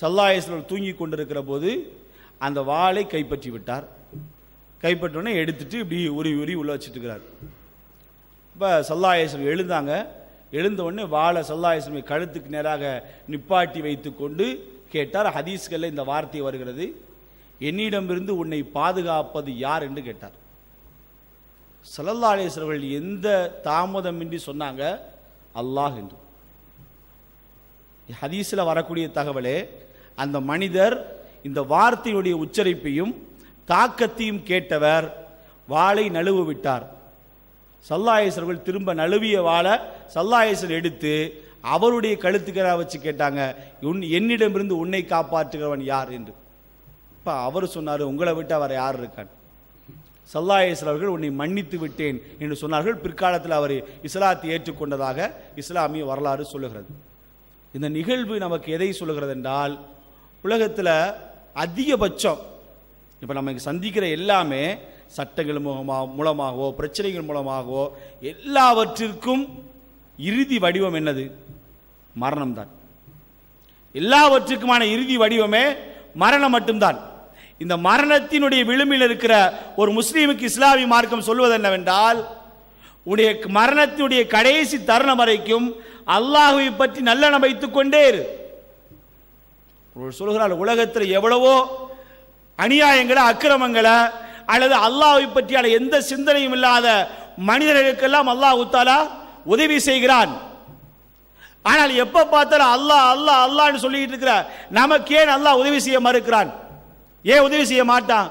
சல்லாயஸ்வரர் தூங்கி கொண்டிருக்கிற போது அந்த வாளை கைப்பற்றி விட்டார் கைப்பற்றோடனே எடுத்துட்டு இப்படி உரி உரி உள்ள வச்சுட்டுருக்கிறார் இப்போ சல்லாயேஸ்வரம் எழுந்தாங்க எழுந்த உடனே வாழை சல்லாயேஸ்வரமை கழுத்துக்கு நேராக நிப்பாட்டி வைத்து கொண்டு கேட்டார் ஹதீஸ்களில் இந்த வார்த்தை வருகிறது என்னிடமிருந்து உன்னை பாதுகாப்பது யார் என்று கேட்டார் சல்லல்லா அலேஸ்வர்கள் எந்த தாமதமின்றி சொன்னாங்க அல்லாஹ் என்று ஹதீஸில் வரக்கூடிய தகவலே அந்த மனிதர் இந்த வார்த்தையுடைய உச்சரிப்பையும் தாக்கத்தையும் கேட்டவர் வாளை நழுவு விட்டார் சல்லாயசர்கள் திரும்ப நழுவிய வாழை சல்லாயசர் எடுத்து அவருடைய கழுத்துக்கரா வச்சு கேட்டாங்க உன் என்னிடமிருந்து உன்னை காப்பாற்றுகிறவன் யார் என்று இப்போ அவர் சொன்னார் உங்களை விட்டு அவர் யார் இருக்கான் சல்லாயேசர் அவர்கள் உன்னை மன்னித்து விட்டேன் என்று சொன்னார்கள் பிற்காலத்தில் அவர் இஸ்லாத்தை ஏற்றுக்கொண்டதாக இஸ்லாமிய வரலாறு சொல்லுகிறது இந்த நிகழ்வு நமக்கு எதை சொல்லுகிறது என்றால் உலகத்தில் அதிகபட்சம் இப்போ நமக்கு சந்திக்கிற எல்லாமே சட்டங்கள் மூலமாக மூலமாகவோ பிரச்சனைகள் மூலமாகவோ எல்லாவற்றிற்கும் இறுதி வடிவம் என்னது மரணம் தான் எல்லாவற்றுக்குமான இறுதி வடிவமே மரணம் மட்டும்தான் இந்த மரணத்தினுடைய விளிம்பில் இருக்கிற ஒரு முஸ்லீமுக்கு இஸ்லாமிய மார்க்கம் சொல்வது என்னவென்றால் உடைய மரணத்தினுடைய கடைசி தருணம் வரைக்கும் அல்லாஹுவை பற்றி நல்லெண்ணம் வைத்துக் கொண்டே இரு சொல்கிறார் உலகத்தில் எவ்வளவோ அநியாயங்களை அக்கிரமங்களை அல்லது அல்லாவை பற்றியான எந்த சிந்தனையும் இல்லாத மனிதர்களுக்கெல்லாம் அல்லாஹ் உத்தாலா உதவி செய்கிறான் ஆனால் எப்போ பார்த்தாலும் அல்லாஹ் அல்லாஹ் அல்லான்னு சொல்லிட்டு இருக்கிற நமக்கு ஏன் அல்லாஹ் உதவி செய்ய மறுக்கிறான் ஏன் உதவி செய்ய மாட்டான்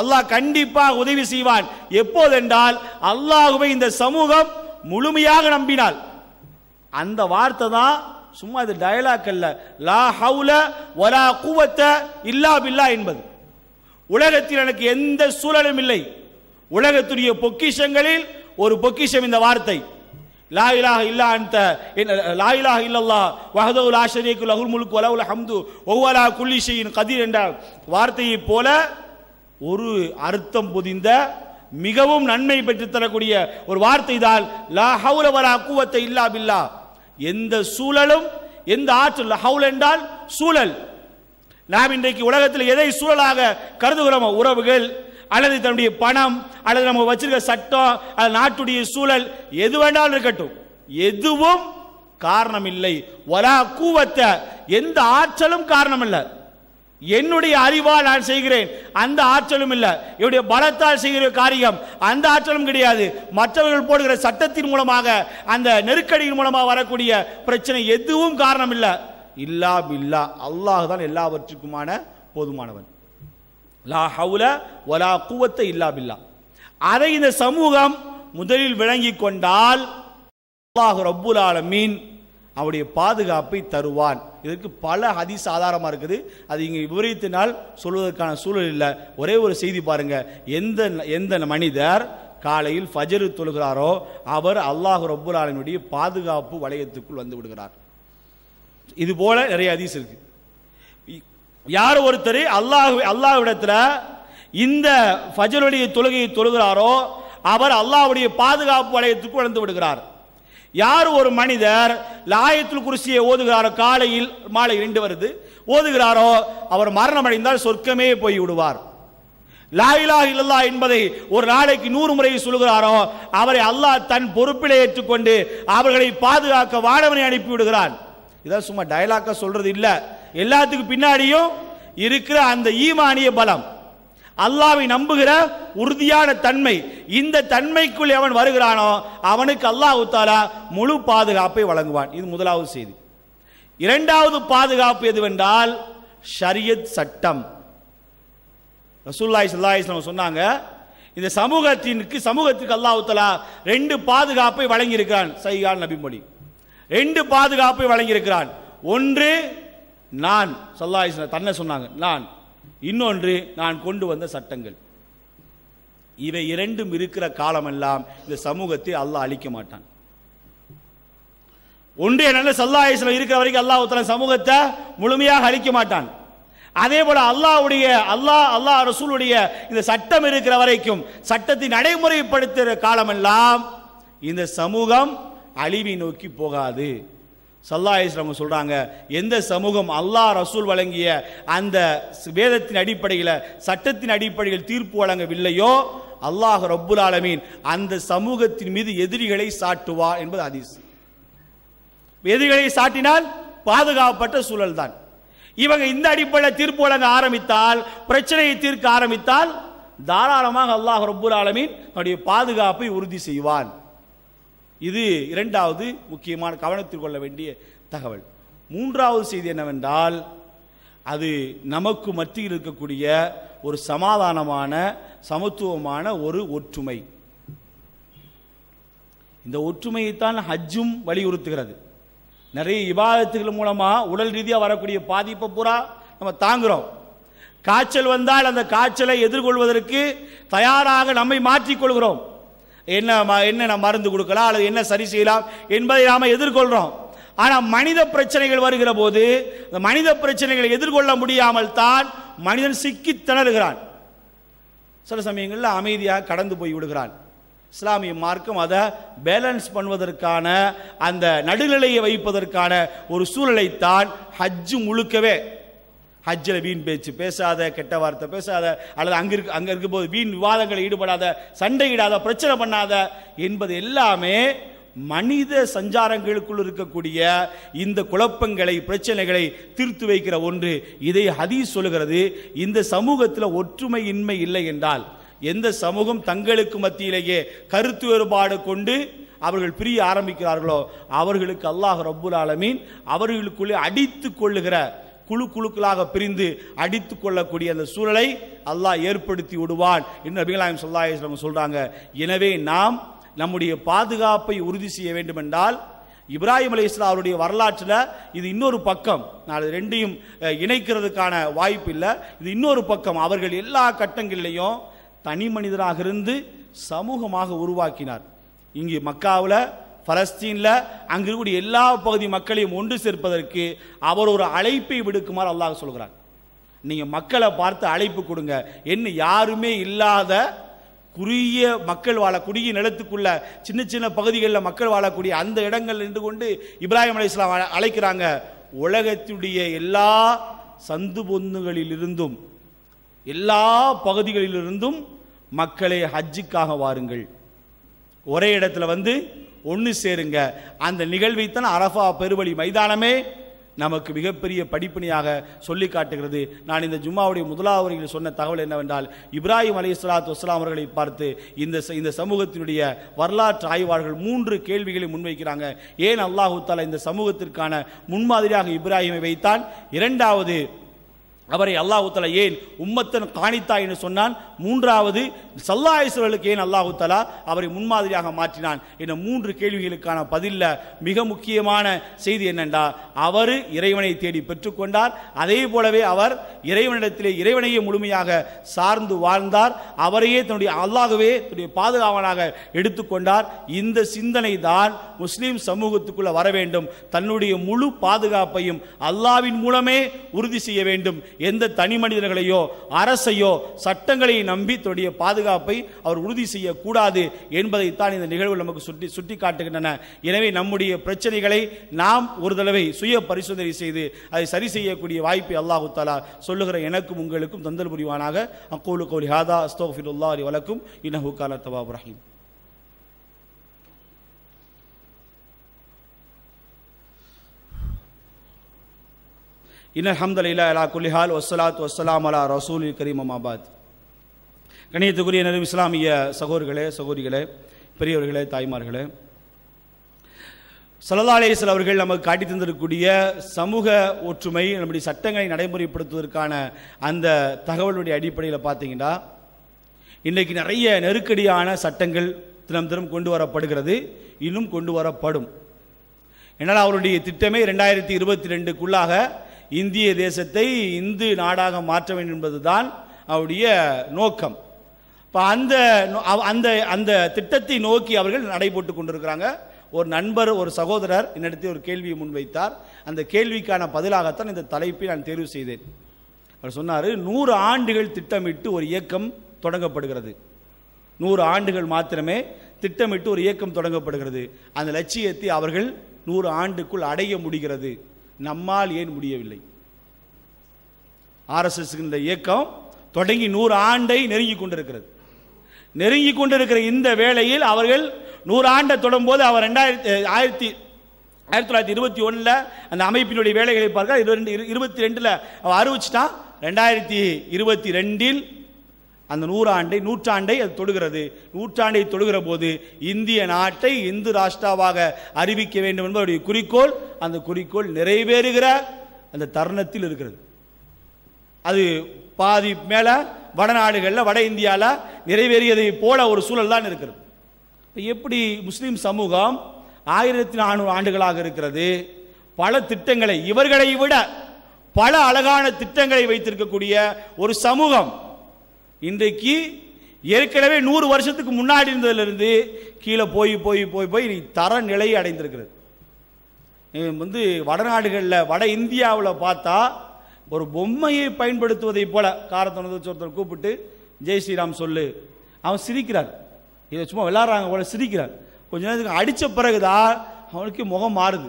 அல்லாஹ் கண்டிப்பாக உதவி செய்வான் எப்போதென்றால் அல்லாஹுவை இந்த சமூகம் முழுமையாக நம்பினால் அந்த வார்த்தை தான் சும்மா இது டயலாக் அல்ல லா ஹவுல வரா குவத்த இல்லா பில்லா என்பது உலகத்தில் எனக்கு எந்த சூழலும் இல்லை உலகத்துடைய பொக்கிஷங்களில் ஒரு பொக்கிஷம் இந்த வார்த்தை லாயிலாக இல்லா அந்த லாயிலாக இல்லல்லா வகதவுல் ஆஷரியக்கு லகுல் முழுக்கு வலவுல் ஹம்து ஒவ்வொலா குல்லிஷையின் கதிர் என்ற வார்த்தையைப் போல ஒரு அர்த்தம் புதிந்த மிகவும் நன்மை பெற்று தரக்கூடிய ஒரு வார்த்தை தான் லா ஹவுல வரா கூவத்தை இல்லா பில்லா எந்த சூழலும் எந்த ஆற்றல் ஹவுல் என்றால் சூழல் நாம் இன்றைக்கு உலகத்தில் எதை சூழலாக கருதுகிறோமோ உறவுகள் அல்லது தன்னுடைய பணம் அல்லது நம்ம வச்சிருக்க சட்டம் அல்லது நாட்டுடைய சூழல் எது வேண்டாலும் இருக்கட்டும் எதுவும் காரணம் இல்லை ஒலா கூவத்த எந்த ஆற்றலும் காரணம் இல்லை என்னுடைய அறிவால் நான் செய்கிறேன் அந்த ஆற்றலும் இல்லை என்னுடைய பலத்தால் செய்கிற காரியம் அந்த ஆற்றலும் கிடையாது மற்றவர்கள் போடுகிற சட்டத்தின் மூலமாக அந்த நெருக்கடியின் மூலமாக வரக்கூடிய பிரச்சனை எதுவும் காரணம் இல்லை இல்லா பில்லா அல்லாஹ் தான் எல்லாவற்றுக்குமான போதுமானவன் லா ஹவுல ஒலா குவத்தை இல்லா பில்லா அதை இந்த சமூகம் முதலில் விளங்கி கொண்டால் அல்லாஹ் ரப்புல் ஆலமீன் அவருடைய பாதுகாப்பை தருவான் இதற்கு பல ஹதீஸ் ஆதாரமாக இருக்குது அது இங்கே விவரித்தினால் சொல்வதற்கான சூழல் இல்லை ஒரே ஒரு செய்தி பாருங்க எந்த எந்த மனிதர் காலையில் ஃபஜரு தொழுகிறாரோ அவர் அல்லாஹ் ரப்புல் ஆலமினுடைய பாதுகாப்பு வளையத்துக்குள் வந்து விடுகிறார் இது போல நிறைய அதிஸ் இருக்கு யார் ஒருத்தர் அல்லாஹ் அல்லாஹ்விடத்தில் இந்த ஃபஜருடைய தொழுகையை தொழுகிறாரோ அவர் அல்லாஹ்வுடைய பாதுகாப்பு வளையத்துக்கு உழந்து விடுகிறார் யார் ஒரு மனிதர் லாயத்துல் குருசியை ஓதுகிறாரோ காலையில் மாலை இரண்டு வருது ஓதுகிறாரோ அவர் மரணம் அடைந்தால் சொர்க்கமே போய் விடுவார் லாயிலா இல்லல்லா என்பதை ஒரு நாளைக்கு நூறு முறை சொல்கிறாரோ அவரை அல்லாஹ் தன் பொறுப்பிலே ஏற்றுக்கொண்டு அவர்களை பாதுகாக்க வாடவனை அனுப்பிவிடுகிறான் இதான் சும்மா டயலாக்காக சொல்கிறது இல்லை எல்லாத்துக்கு பின்னாடியும் இருக்கிற அந்த ஈமானிய பலம் அல்லாவை நம்புகிற உறுதியான தன்மை இந்த தன்மைக்குள் எவன் வருகிறானோ அவனுக்கு அல்லாஹு தாலா முழு பாதுகாப்பை வழங்குவான் இது முதலாவது செய்தி இரண்டாவது பாதுகாப்பு எதுவென்றால் ஷரியத் சட்டம் ரசூல்லாய் சல்லாஹ் சொன்னாங்க இந்த சமூகத்திற்கு சமூகத்திற்கு அல்லாஹு தாலா ரெண்டு பாதுகாப்பை வழங்கியிருக்கிறான் சைகான் நபிமொழி ரெண்டு பாதுகாப்பை வழங்கியிருக்கிறான் ஒன்று நான் சொல்லாய் தன்னை சொன்னாங்க நான் இன்னொன்று நான் கொண்டு வந்த சட்டங்கள் இவை இரண்டும் இருக்கிற காலமெல்லாம் இந்த சமூகத்தை அல்லாஹ் அழிக்க மாட்டான் ஒன்று என்ன சல்லாஹிஸ்லம் இருக்கிற வரைக்கும் அல்லாஹ் உத்தர சமூகத்தை முழுமையாக அழிக்க மாட்டான் அதே போல அல்லாவுடைய அல்லாஹ் அல்லாஹ் ரசூலுடைய இந்த சட்டம் இருக்கிற வரைக்கும் சட்டத்தை நடைமுறைப்படுத்துகிற காலமெல்லாம் இந்த சமூகம் அழிவை நோக்கி போகாது சல்லா இஸ்லாம் சொல்கிறாங்க எந்த சமூகம் அல்லாஹ் ரசூல் வழங்கிய அந்த வேதத்தின் அடிப்படையில் சட்டத்தின் அடிப்படையில் தீர்ப்பு வழங்கவில்லையோ அல்லாஹ் ரப்புல் ஆலமீன் அந்த சமூகத்தின் மீது எதிரிகளை சாட்டுவா என்பது அதிஸ் எதிரிகளை சாட்டினால் பாதுகாப்பற்ற சூழல் தான் இவங்க இந்த அடிப்படையில் தீர்ப்பு வழங்க ஆரம்பித்தால் பிரச்சனையை தீர்க்க ஆரம்பித்தால் தாராளமாக அல்லாஹ் ரப்புல் ஆலமீன் பாதுகாப்பை உறுதி செய்வான் இது இரண்டாவது முக்கியமான கவனத்தில் கொள்ள வேண்டிய தகவல் மூன்றாவது செய்தி என்னவென்றால் அது நமக்கு மத்தியில் இருக்கக்கூடிய ஒரு சமாதானமான சமத்துவமான ஒரு ஒற்றுமை இந்த ஒற்றுமையைத்தான் ஹஜ்ஜும் வலியுறுத்துகிறது நிறைய விவாதத்துகள் மூலமாக உடல் ரீதியாக வரக்கூடிய பாதிப்பை பூரா நம்ம தாங்குகிறோம் காய்ச்சல் வந்தால் அந்த காய்ச்சலை எதிர்கொள்வதற்கு தயாராக நம்மை மாற்றிக்கொள்கிறோம் என்ன என்ன நம்ம மருந்து கொடுக்கலாம் அல்லது என்ன சரி செய்யலாம் என்பதை நாம் எதிர்கொள்கிறோம் ஆனால் மனித பிரச்சனைகள் வருகிற போது இந்த மனித பிரச்சனைகளை எதிர்கொள்ள முடியாமல் தான் மனிதன் சிக்கி திணறுகிறான் சில சமயங்களில் அமைதியாக கடந்து போய் விடுகிறான் இஸ்லாமிய மார்க்கம் அதை பேலன்ஸ் பண்ணுவதற்கான அந்த நடுநிலையை வைப்பதற்கான ஒரு சூழலைத்தான் ஹஜ்ஜு முழுக்கவே ஹஜ்ஜில் வீண் பேச்சு பேசாத கெட்ட வார்த்தை பேசாத அல்லது அங்கே இருக்கு அங்கே இருக்கும்போது வீண் விவாதங்களில் ஈடுபடாத சண்டையிடாத பிரச்சனை பண்ணாத என்பது எல்லாமே மனித சஞ்சாரங்களுக்குள் இருக்கக்கூடிய இந்த குழப்பங்களை பிரச்சனைகளை தீர்த்து வைக்கிற ஒன்று இதை ஹதீஸ் சொல்லுகிறது இந்த சமூகத்தில் ஒற்றுமையின்மை இல்லை என்றால் எந்த சமூகம் தங்களுக்கு மத்தியிலேயே கருத்து வேறுபாடு கொண்டு அவர்கள் பிரிய ஆரம்பிக்கிறார்களோ அவர்களுக்கு அல்லாஹ் ரப்புல் ஆலமீன் அவர்களுக்குள்ளே அடித்து கொள்ளுகிற குழு குழுக்களாக பிரிந்து அடித்து கொள்ளக்கூடிய அந்த சூழலை அல்லாஹ் ஏற்படுத்தி விடுவான் என்று அபிகலாயம் சொல்லாஹ் சொல்கிறாங்க எனவே நாம் நம்முடைய பாதுகாப்பை உறுதி செய்ய வேண்டுமென்றால் இப்ராஹிம் அலி இஸ்லா அவருடைய வரலாற்றில் இது இன்னொரு பக்கம் நான் ரெண்டையும் இணைக்கிறதுக்கான வாய்ப்பு இல்லை இது இன்னொரு பக்கம் அவர்கள் எல்லா கட்டங்களிலையும் தனி மனிதராக இருந்து சமூகமாக உருவாக்கினார் இங்கே மக்காவில் பலஸ்தீனில் அங்கு இருக்கக்கூடிய எல்லா பகுதி மக்களையும் ஒன்று சேர்ப்பதற்கு அவர் ஒரு அழைப்பை விடுக்குமாறு அல்லாஹ் சொல்கிறார் நீங்கள் மக்களை பார்த்து அழைப்பு கொடுங்க என்ன யாருமே இல்லாத குறுகிய மக்கள் வாழக்கூடிய நிலத்துக்குள்ள சின்ன சின்ன பகுதிகளில் மக்கள் வாழக்கூடிய அந்த இடங்கள் நின்று கொண்டு இப்ராஹிம் அலி இஸ்லாம் அழைக்கிறாங்க உலகத்துடைய எல்லா சந்து பொந்துகளிலிருந்தும் எல்லா பகுதிகளிலிருந்தும் மக்களை ஹஜ்ஜுக்காக வாருங்கள் ஒரே இடத்துல வந்து ஒன்று சேருங்க அந்த நிகழ்வைத்தான் அரஃபா பெருவழி மைதானமே நமக்கு மிகப்பெரிய படிப்பினையாக சொல்லி காட்டுகிறது நான் இந்த ஜும்மாவுடைய முதலாவரிகள் சொன்ன தகவல் என்னவென்றால் இப்ராஹிம் அலி இஸ்லாத்து வஸ்லாம் அவர்களை பார்த்து இந்த இந்த சமூகத்தினுடைய வரலாற்று ஆய்வாளர்கள் மூன்று கேள்விகளை முன்வைக்கிறாங்க ஏன் அல்லாஹூத்தாலா இந்த சமூகத்திற்கான முன்மாதிரியாக இப்ராஹிமை வைத்தான் இரண்டாவது அவரை அல்லாஹுத்தலா ஏன் உம்மத்தன் காணித்தா என்று சொன்னான் மூன்றாவது சல்லாஹேஸ்வர்களுக்கு ஏன் அல்லாஹுத்தலா அவரை முன்மாதிரியாக மாற்றினான் என மூன்று கேள்விகளுக்கான பதிலில் மிக முக்கியமான செய்தி என்னென்றா அவர் இறைவனை தேடி பெற்றுக்கொண்டார் அதே போலவே அவர் இறைவனிடத்திலே இறைவனையே முழுமையாக சார்ந்து வாழ்ந்தார் அவரையே தன்னுடைய அல்லாகவே தன்னுடைய பாதுகாவனாக எடுத்துக்கொண்டார் இந்த சிந்தனை தான் முஸ்லீம் சமூகத்துக்குள்ள வர வேண்டும் தன்னுடைய முழு பாதுகாப்பையும் அல்லாவின் மூலமே உறுதி செய்ய வேண்டும் எந்த தனி மனிதர்களையோ அரசையோ சட்டங்களை நம்பி தன்னுடைய பாதுகாப்பை அவர் உறுதி செய்யக்கூடாது என்பதைத்தான் இந்த நிகழ்வு நமக்கு சுட்டி சுட்டி காட்டுகின்றன எனவே நம்முடைய பிரச்சனைகளை நாம் ஒரு தடவை சுய பரிசோதனை செய்து அதை சரி செய்யக்கூடிய வாய்ப்பை அல்லாஹு தாலா சொல்லுகிற எனக்கும் உங்களுக்கும் தந்தல் புரிவானாக அக்கோலு கோலி ஹாதா அஸ்தோஃபிருல்லா அலி வலக்கும் இன்னஹு காலா தவாப் இன் அஹமதுல்லா அலா குல்லிஹால் வசலாத் வசலாம் அலா ரசூல் கரீம் அமாபாத் கணியத்துக்குரிய நெரும் இஸ்லாமிய சகோதர்களே சகோதரிகளே பெரியவர்களே தாய்மார்களே சலதாலேசல் அவர்கள் நமக்கு காட்டி தந்திருக்கக்கூடிய சமூக ஒற்றுமை நம்முடைய சட்டங்களை நடைமுறைப்படுத்துவதற்கான அந்த தகவலுடைய அடிப்படையில் பார்த்தீங்கன்னா இன்றைக்கு நிறைய நெருக்கடியான சட்டங்கள் தினம் தினம் கொண்டு வரப்படுகிறது இன்னும் கொண்டு வரப்படும் என்னால் அவருடைய திட்டமே ரெண்டாயிரத்தி இருபத்தி ரெண்டுக்குள்ளாக இந்திய தேசத்தை இந்து நாடாக மாற்ற வேண்டும் என்பதுதான் அவருடைய நோக்கம் இப்போ அந்த அந்த அந்த திட்டத்தை நோக்கி அவர்கள் நடைபோட்டு கொண்டிருக்கிறாங்க ஒரு நண்பர் ஒரு சகோதரர் என்னிடத்தில் ஒரு கேள்வியை முன்வைத்தார் அந்த கேள்விக்கான பதிலாகத்தான் இந்த தலைப்பை நான் தேர்வு செய்தேன் அவர் சொன்னார் நூறு ஆண்டுகள் திட்டமிட்டு ஒரு இயக்கம் தொடங்கப்படுகிறது நூறு ஆண்டுகள் மாத்திரமே திட்டமிட்டு ஒரு இயக்கம் தொடங்கப்படுகிறது அந்த லட்சியத்தை அவர்கள் நூறு ஆண்டுக்குள் அடைய முடிகிறது நம்மால் ஏன் முடியவில்லை ஆர்எஸ்எஸ் இந்த இயக்கம் தொடங்கி நூறு ஆண்டை நெருங்கி கொண்டிருக்கிறது நெருங்கி கொண்டிருக்கிற இந்த வேளையில் அவர்கள் நூறு ஆண்டை போது அவர் ரெண்டாயிரத்தி ஆயிரத்தி ஆயிரத்தி தொள்ளாயிரத்தி இருபத்தி ஒன்றில் அந்த அமைப்பினுடைய வேலைகளை பார்க்க இருபத்தி ரெண்டில் அவர் அறிவிச்சிட்டான் ரெண்டாயிரத்தி இருபத்தி ரெண்டில் அந்த நூறாண்டை நூற்றாண்டை அது தொடுகிறது நூற்றாண்டை தொடுகிற போது இந்திய நாட்டை இந்து ராஷ்டிராவாக அறிவிக்க வேண்டும் என்பது அவருடைய குறிக்கோள் அந்த குறிக்கோள் நிறைவேறுகிற அந்த தருணத்தில் இருக்கிறது அது பாதி மேலே வடநாடுகளில் வட இந்தியாவில் நிறைவேறியதை போல ஒரு சூழல் தான் இருக்கிறது எப்படி முஸ்லீம் சமூகம் ஆயிரத்தி நானூறு ஆண்டுகளாக இருக்கிறது பல திட்டங்களை இவர்களை விட பல அழகான திட்டங்களை வைத்திருக்கக்கூடிய ஒரு சமூகம் இன்றைக்கு ஏற்கனவே நூறு வருஷத்துக்கு முன்னாடி இருந்ததுலேருந்து கீழே போய் போய் போய் போய் தர நிலையை அடைந்திருக்கிறது வந்து வடநாடுகளில் வட இந்தியாவில் பார்த்தா ஒரு பொம்மையை பயன்படுத்துவதை போல காரத்துணர்ந்து ஒருத்தர் கூப்பிட்டு ஜெய் ஸ்ரீராம் சொல்லு அவன் சிரிக்கிறார் இதை சும்மா விளாட்றாங்க போல சிரிக்கிறார் கொஞ்ச நேரத்துக்கு அடித்த பிறகுதான் அவனுக்கு முகம் மாறுது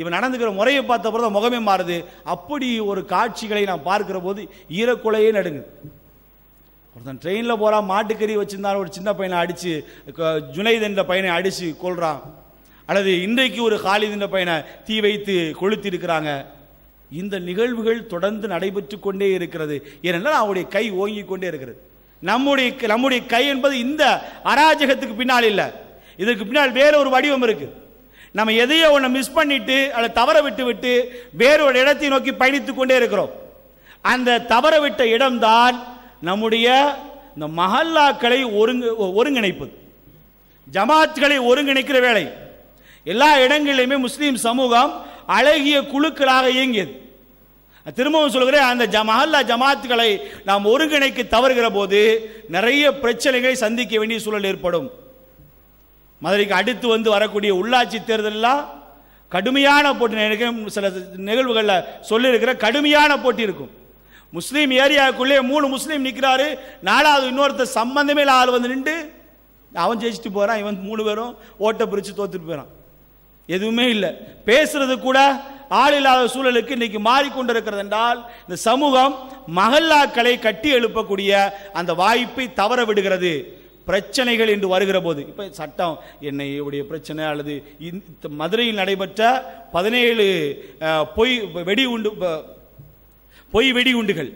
இவன் நடந்துக்கிற முறையை பார்த்த பிறகு முகமே மாறுது அப்படி ஒரு காட்சிகளை நான் பார்க்கிற போது ஈரக்குலையே நடுங்குது ஒருத்தன் ட்ரெயினில் போகிறான் மாட்டுக்கறி வச்சுருந்தான் ஒரு சின்ன பையனை அடித்து ஜுனைத் என்ற பையனை அடித்து கொள்கிறான் அல்லது இன்றைக்கு ஒரு காலித் என்ற பையனை தீ வைத்து கொளுத்திருக்கிறாங்க இந்த நிகழ்வுகள் தொடர்ந்து நடைபெற்று கொண்டே இருக்கிறது ஏனென்றால் அவருடைய கை ஓங்கி கொண்டே இருக்கிறது நம்முடைய நம்முடைய கை என்பது இந்த அராஜகத்துக்கு பின்னால் இல்லை இதற்கு பின்னால் வேற ஒரு வடிவம் இருக்குது நம்ம எதையோ ஒன்று மிஸ் பண்ணிட்டு அதை தவற விட்டு விட்டு வேறொரு இடத்தை நோக்கி பயணித்து கொண்டே இருக்கிறோம் அந்த தவற விட்ட இடம்தான் நம்முடைய இந்த மஹல்லாக்களை ஒருங்கு ஒருங்கிணைப்பது ஜமாத்களை ஒருங்கிணைக்கிற வேலை எல்லா இடங்களிலுமே முஸ்லீம் சமூகம் அழகிய குழுக்களாக இயங்கியது திரும்பவும் சொல்கிறேன் அந்த மஹல்லா ஜமாத்துகளை நாம் ஒருங்கிணைக்க தவறுகிற போது நிறைய பிரச்சனைகளை சந்திக்க வேண்டிய சூழல் ஏற்படும் மதுரைக்கு அடுத்து வந்து வரக்கூடிய உள்ளாட்சி தேர்தலில் கடுமையான போட்டி நிகழ்வு சில நிகழ்வுகளில் சொல்லியிருக்கிற கடுமையான போட்டி இருக்கும் முஸ்லீம் ஏரியாவுக்குள்ளே மூணு முஸ்லீம் நிற்கிறாரு நாலாவது இன்னொருத்த சம்பந்தமே இல்லை ஆள் வந்து நின்று அவன் ஜெயிச்சுட்டு போகிறான் இவன் மூணு பேரும் ஓட்டை பிரித்து தோத்துட்டு போயிறான் எதுவுமே இல்லை பேசுறது கூட ஆள் இல்லாத சூழலுக்கு இன்னைக்கு மாறிக்கொண்டிருக்கிறது என்றால் இந்த சமூகம் மகல்லாக்களை கட்டி எழுப்பக்கூடிய அந்த வாய்ப்பை தவற விடுகிறது பிரச்சனைகள் என்று வருகிற போது இப்போ சட்டம் என்னையுடைய பிரச்சனை அல்லது மதுரையில் நடைபெற்ற பதினேழு பொய் வெடி உண்டு பொய் வெடிகுண்டுகள்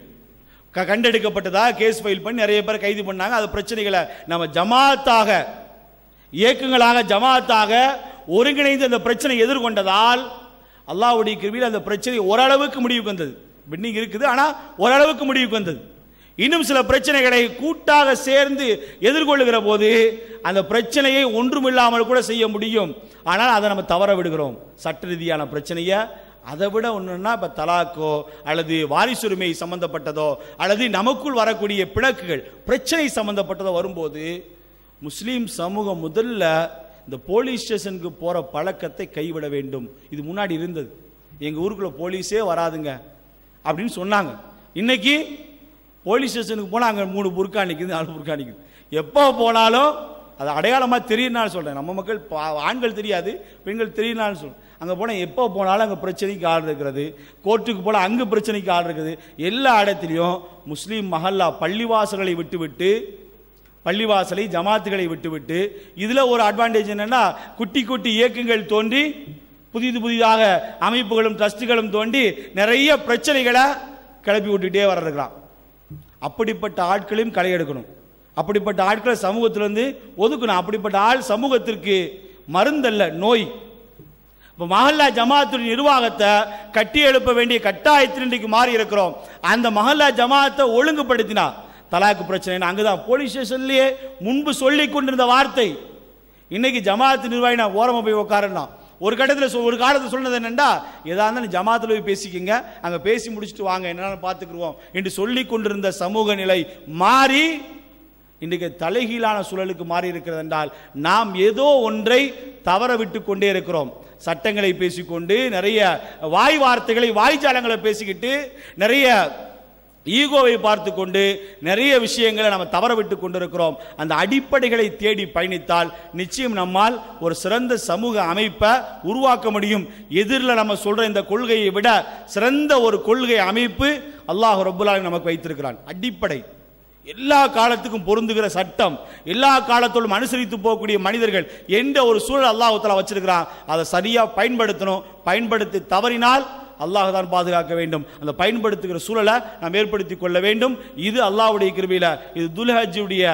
கண்டெடுக்கப்பட்டதாக கேஸ் ஃபைல் பண்ணி நிறைய பேர் கைது பண்ணாங்க அது பிரச்சனைகளை நம்ம ஜமாத்தாக இயக்கங்களாக ஜமாத்தாக ஒருங்கிணைந்து அந்த பிரச்சனை எதிர்கொண்டதால் அல்லாவுடைய கிருவியில் அந்த பிரச்சனை ஓரளவுக்கு முடிவுக்கு வந்தது பெண்டிங் இருக்குது ஆனால் ஓரளவுக்கு முடிவுக்கு வந்தது இன்னும் சில பிரச்சனைகளை கூட்டாக சேர்ந்து எதிர்கொள்ளுகிற போது அந்த பிரச்சனையை ஒன்றுமில்லாமல் கூட செய்ய முடியும் ஆனால் அதை நம்ம தவற விடுகிறோம் சட்ட ரீதியான பிரச்சனையை அதை விட ஒன்றுன்னா இப்போ தலாக்கோ அல்லது வாரிசுரிமை சம்மந்தப்பட்டதோ அல்லது நமக்குள் வரக்கூடிய பிழக்குகள் பிரச்சனை சம்மந்தப்பட்டதோ வரும்போது முஸ்லீம் சமூகம் முதல்ல இந்த போலீஸ் ஸ்டேஷனுக்கு போகிற பழக்கத்தை கைவிட வேண்டும் இது முன்னாடி இருந்தது எங்கள் ஊருக்குள்ளே போலீஸே வராதுங்க அப்படின்னு சொன்னாங்க இன்னைக்கு போலீஸ் ஸ்டேஷனுக்கு போனால் அங்கே மூணு புர்கா நிற்குது நாலு புர்கா நிற்குது எப்போ போனாலும் அது அடையாளமாக தெரியலனாலும் சொல்கிறேன் நம்ம மக்கள் ஆண்கள் தெரியாது பெண்கள் தெரியலனாலும் சொல்கிறேன் அங்கே போனால் எப்போ போனாலும் அங்கே பிரச்சனைக்கு ஆள் இருக்கிறது கோர்ட்டுக்கு போனால் அங்கே பிரச்சனைக்கு ஆள் இருக்குது எல்லா இடத்துலையும் முஸ்லீம் மஹல்லா பள்ளிவாசல்களை விட்டுவிட்டு பள்ளிவாசலை ஜமாத்துகளை விட்டுவிட்டு இதில் ஒரு அட்வான்டேஜ் என்னென்னா குட்டி குட்டி இயக்கங்கள் தோன்றி புதிது புதிதாக அமைப்புகளும் ட்ரஸ்ட்டுகளும் தோண்டி நிறைய பிரச்சனைகளை கிளப்பி விட்டுக்கிட்டே வர்றதுக்கலாம் அப்படிப்பட்ட ஆட்களையும் களை எடுக்கணும் அப்படிப்பட்ட ஆட்களை வந்து ஒதுக்கணும் அப்படிப்பட்ட ஆள் சமூகத்திற்கு மருந்தல்ல நோய் இப்போ மஹல்லா ஜமாத்து நிர்வாகத்தை கட்டி எழுப்ப வேண்டிய கட்டாயத்தில் இன்றைக்கு மாறி இருக்கிறோம் அந்த மஹல்லா ஜமாத்தை ஒழுங்குபடுத்தினா தலாக்கு பிரச்சனை அங்கே தான் போலீஸ் ஸ்டேஷன்லேயே முன்பு சொல்லி கொண்டிருந்த வார்த்தை இன்னைக்கு ஜமாத்து நிர்வாகி நான் ஓரமாக போய் உட்காரனா ஒரு கட்டத்தில் ஒரு காலத்தில் சொன்னது என்னென்னா ஏதா இருந்தாலும் ஜமாத்தில் போய் பேசிக்கிங்க அங்கே பேசி முடிச்சுட்டு வாங்க என்னென்னு பார்த்துக்குருவோம் என்று சொல்லி கொண்டிருந்த சமூக நிலை மாறி இன்றைக்கு தலைகீழான சூழலுக்கு மாறி இருக்கிறது என்றால் நாம் ஏதோ ஒன்றை தவற விட்டு கொண்டே இருக்கிறோம் சட்டங்களை பேசிக்கொண்டு நிறைய வாய் வார்த்தைகளை வாய்ச்சாலங்களை பேசிக்கிட்டு நிறைய ஈகோவை பார்த்து கொண்டு நிறைய விஷயங்களை நம்ம தவற விட்டு கொண்டிருக்கிறோம் அந்த அடிப்படைகளை தேடி பயணித்தால் நிச்சயம் நம்மால் ஒரு சிறந்த சமூக அமைப்பை உருவாக்க முடியும் எதிரில் நம்ம சொல்ற இந்த கொள்கையை விட சிறந்த ஒரு கொள்கை அமைப்பு அல்லாஹ் ரபுல்லாலும் நமக்கு வைத்திருக்கிறான் அடிப்படை எல்லா காலத்துக்கும் பொருந்துகிற சட்டம் எல்லா காலத்திலும் அனுசரித்து போகக்கூடிய மனிதர்கள் என்ற ஒரு சூழல் அல்லாஹால வச்சிருக்கிறான் அதை சரியாக பயன்படுத்தணும் பயன்படுத்தி தவறினால் அல்லாஹ் தான் பாதுகாக்க வேண்டும் அந்த பயன்படுத்துகிற சூழலை நாம் ஏற்படுத்தி கொள்ள வேண்டும் இது அல்லாஹுடைய கிருபியில் இது துல்ஹஜியுடைய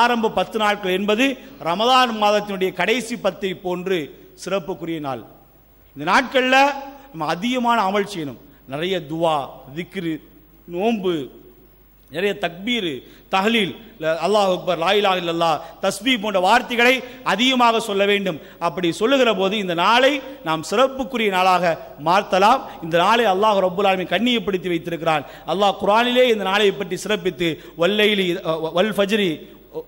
ஆரம்ப பத்து நாட்கள் என்பது ரமதான் மாதத்தினுடைய கடைசி பத்தை போன்று சிறப்புக்குரிய நாள் இந்த நாட்களில் நம்ம அதிகமான அமல் செய்யணும் நிறைய துவா திக்ரு நோன்பு நிறைய தக்பீர் தஹலீல் அல்லாஹ் அக்பர் லாயிலா இல்லல்லா தஸ்பி போன்ற வார்த்தைகளை அதிகமாக சொல்ல வேண்டும் அப்படி சொல்லுகிற போது இந்த நாளை நாம் சிறப்புக்குரிய நாளாக மாற்றலாம் இந்த நாளை அல்லாஹ் ரபுல்லாலுமே கண்ணியப்படுத்தி வைத்திருக்கிறான் அல்லாஹ் குரானிலே இந்த நாளை பற்றி சிறப்பித்து வல்லைலி வல் ஃபஜ்ரி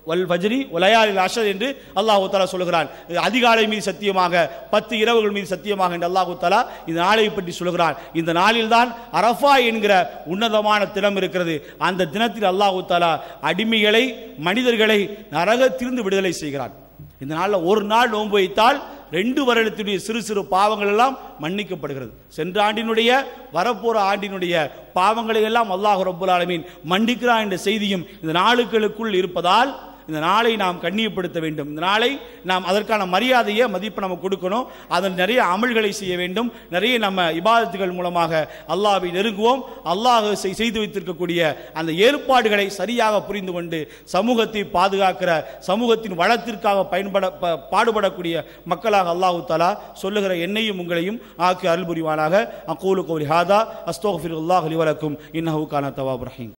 வல் வஜ்ரி ஒலையாலில் அஷர் என்று அல்லாஹு தாலா சொல்கிறான் அதிகாலை மீது சத்தியமாக பத்து இரவுகள் மீது சத்தியமாக என்று அல்லாஹு தாலா இந்த நாளை பற்றி சொல்கிறான் இந்த நாளில் தான் அரஃபா என்கிற உன்னதமான தினம் இருக்கிறது அந்த தினத்தில் அல்லாஹு தாலா அடிமைகளை மனிதர்களை நரகத்திலிருந்து விடுதலை செய்கிறான் இந்த நாளில் ஒரு நாள் நோன்பு வைத்தால் ரெண்டு வருடத்துடைய சிறு சிறு பாவங்கள் எல்லாம் மன்னிக்கப்படுகிறது சென்ற ஆண்டினுடைய வரப்போகிற ஆண்டினுடைய பாவங்களை எல்லாம் அல்லாஹு ரபுல் ஆலமீன் மன்னிக்கிறான் என்ற செய்தியும் இந்த நாளுக்களுக்குள் இருப்பதால் இந்த நாளை நாம் கண்ணியப்படுத்த வேண்டும் இந்த நாளை நாம் அதற்கான மரியாதையை மதிப்பு நம்ம கொடுக்கணும் அதில் நிறைய அமல்களை செய்ய வேண்டும் நிறைய நம்ம இபாதத்துகள் மூலமாக அல்லாவை நெருங்குவோம் அல்லாஹ் செய்து வைத்திருக்கக்கூடிய அந்த ஏற்பாடுகளை சரியாக புரிந்து கொண்டு சமூகத்தை பாதுகாக்கிற சமூகத்தின் வளத்திற்காக பயன்பட பாடுபடக்கூடிய மக்களாக அல்லாஹு தாலா சொல்லுகிற என்னையும் உங்களையும் ஆக்கி அருள் புரிவானாக அக்கூலு கோரி ஹாதா அஸ்தோஃபிர் அல்லாஹ் அலிவலக்கும் இன்னஹூ கான தவாப் ரஹீம்